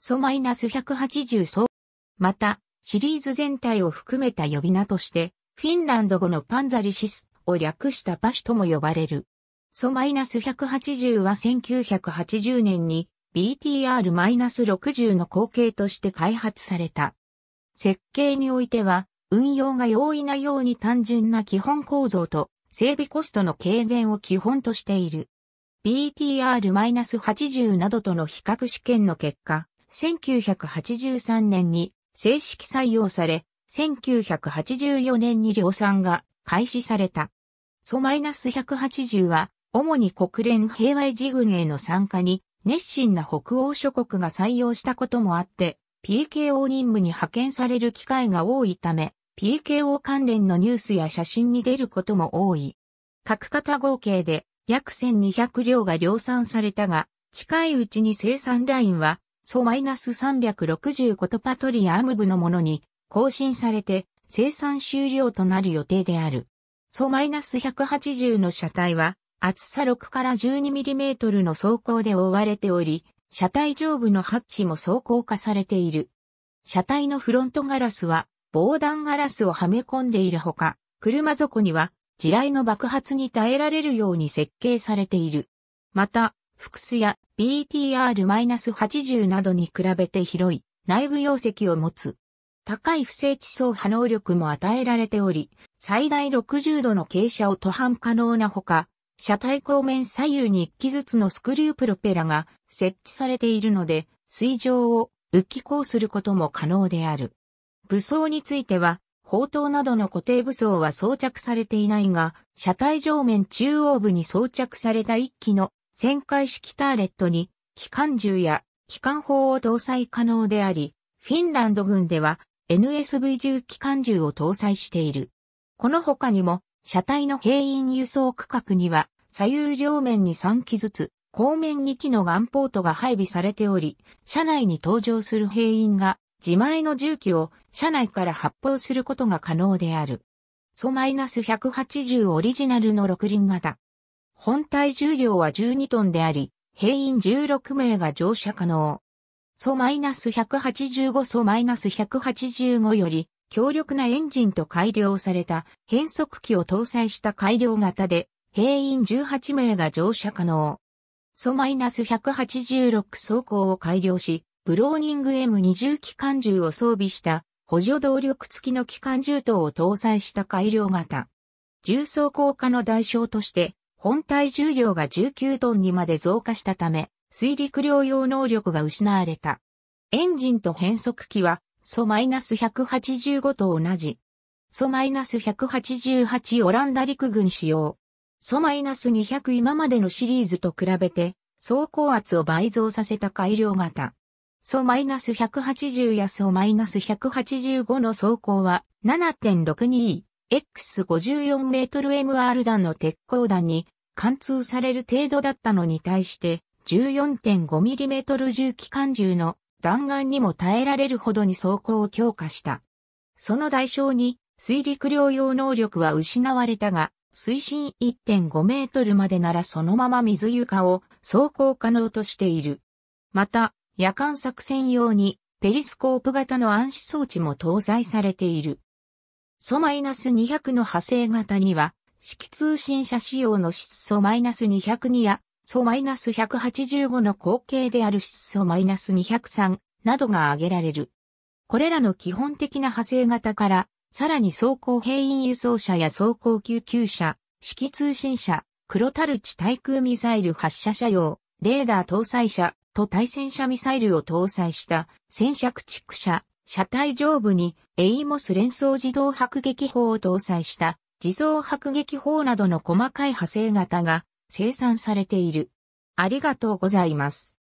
ソマイナス180ソまた、シリーズ全体を含めた呼び名として、フィンランド語のパンザリシスを略したパシとも呼ばれる。ソマイナス180は1980年に BTR-60 の後継として開発された。設計においては、運用が容易なように単純な基本構造と整備コストの軽減を基本としている。BTR-80 などとの比較試験の結果、1983年に正式採用され、1984年に量産が開始された。ソマイナス -180 は、主に国連平和維持軍への参加に、熱心な北欧諸国が採用したこともあって、PKO 任務に派遣される機会が多いため、PKO 関連のニュースや写真に出ることも多い。各型合計で約1200両が量産されたが、近いうちに生産ラインはソマイナス365トパトリアーム部のものに更新されて生産終了となる予定である。ソマイナス180の車体は厚さ6から 12mm の走行で覆われており、車体上部のハッチも走行化されている。車体のフロントガラスは防弾ガラスをはめ込んでいるほか、車底には地雷の爆発に耐えられるように設計されている。また、複数や BTR-80 などに比べて広い内部容積を持つ。高い不正地層波能力も与えられており、最大60度の傾斜を途半可能なほか、車体後面左右に1機ずつのスクリュープロペラが設置されているので、水上を浮き行することも可能である。武装については、砲塔などの固定武装は装着されていないが、車体上面中央部に装着された1機の旋回式ターレットに機関銃や機関砲を搭載可能であり、フィンランド軍では n s v 銃機関銃を搭載している。この他にも、車体の兵員輸送区画には、左右両面に3機ずつ、後面2機のガンポートが配備されており、車内に登場する兵員が、自前の銃器を車内から発砲することが可能である。ソ -180 オリジナルの6輪型。本体重量は12トンであり、兵員16名が乗車可能。ソマイナス185ソマイナス185より強力なエンジンと改良された変速機を搭載した改良型で兵員18名が乗車可能。ソマイナス186走行を改良し、ブローニング M20 機関銃を装備した補助動力付きの機関銃等を搭載した改良型。重装甲化の代償として本体重量が19トンにまで増加したため、水陸両用能力が失われた。エンジンと変速機は、ソマイナス185と同じ。ソマイナス188オランダ陸軍使用。ソマイナス200今までのシリーズと比べて、走行圧を倍増させた改良型。ソマイナス180やソマイナス185の走行は 7.62E、X54 メートル MR 弾の鉄鋼弾に貫通される程度だったのに対して 14.5mm 重機関銃の弾丸にも耐えられるほどに装甲を強化した。その代償に水陸両用能力は失われたが、水深1.5メートルまでならそのまま水床を走行可能としている。また、夜間作戦用にペリスコープ型の暗視装置も搭載されている。ソマイナス200の派生型には式通信社仕様の質素 -202 や、素 -185 の後継である質素 -203 などが挙げられる。これらの基本的な派生型から、さらに走行兵員輸送車や走行救急車、式通信車、黒タルチ対空ミサイル発射車用、レーダー搭載車と対戦車ミサイルを搭載した戦車駆逐車、車体上部にエイモス連装自動迫撃砲を搭載した自走迫撃砲などの細かい派生型が生産されている。ありがとうございます。